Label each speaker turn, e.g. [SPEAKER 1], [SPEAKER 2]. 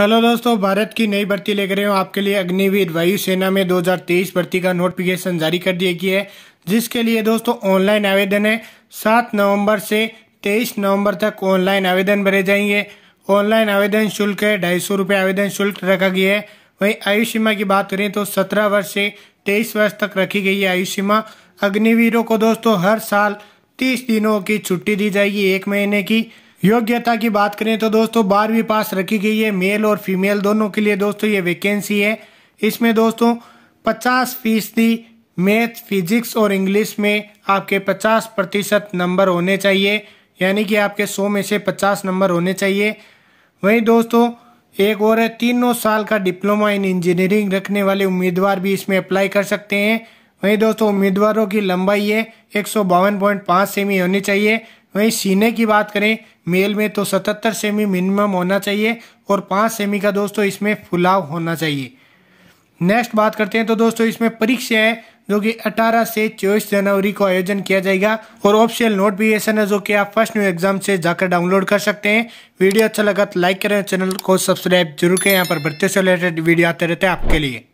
[SPEAKER 1] hello दोस्तों भारत की नई भर्ती लेकर रहे हो आपके लिए अग्निवीर वायुसेना में 2023 भर्ती का नोटिफिकेशन जारी कर दिया गया है जिसके लिए दोस्तों ऑनलाइन आवेदन है 7 नवंबर से 23 नवंबर तक ऑनलाइन आवेदन भरे जाएंगे ऑनलाइन आवेदन शुल्क है ढाई सौ रुपये आवेदन शुल्क रखा गया है वहीं आयु सीमा की बात करें तो सत्रह वर्ष से तेईस वर्ष तक रखी गई है आयु सीमा अग्निवीरों को दोस्तों हर साल तीस दिनों की छुट्टी दी जाएगी एक महीने की योग्यता की बात करें तो दोस्तों बारहवीं पास रखी गई है मेल और फीमेल दोनों के लिए दोस्तों ये वैकेंसी है इसमें दोस्तों पचास फीसदी मैथ फिजिक्स और इंग्लिश में आपके पचास प्रतिशत नंबर होने चाहिए यानी कि आपके सौ में से पचास नंबर होने चाहिए वहीं दोस्तों एक और है तीनों साल का डिप्लोमा इन इंजीनियरिंग रखने वाले उम्मीदवार भी इसमें अप्लाई कर सकते हैं वहीं दोस्तों उम्मीदवारों की लंबाई है एक सेमी होनी चाहिए वहीं सीने की बात करें मेल में तो 77 सेमी मिनिमम होना चाहिए और 5 सेमी का दोस्तों इसमें फुलाव होना चाहिए नेक्स्ट बात करते हैं तो दोस्तों इसमें परीक्षा है जो कि 18 से 24 जनवरी को आयोजन किया जाएगा और ऑप्शनल नोटिफिकेशन है जो कि आप फर्स्ट न्यू एग्जाम से जाकर डाउनलोड कर सकते हैं वीडियो अच्छा लगा तो लाइक करें चैनल को सब्सक्राइब जरूर करें यहाँ पर भर्ती से रिलेटेड वीडियो आते रहते हैं आपके लिए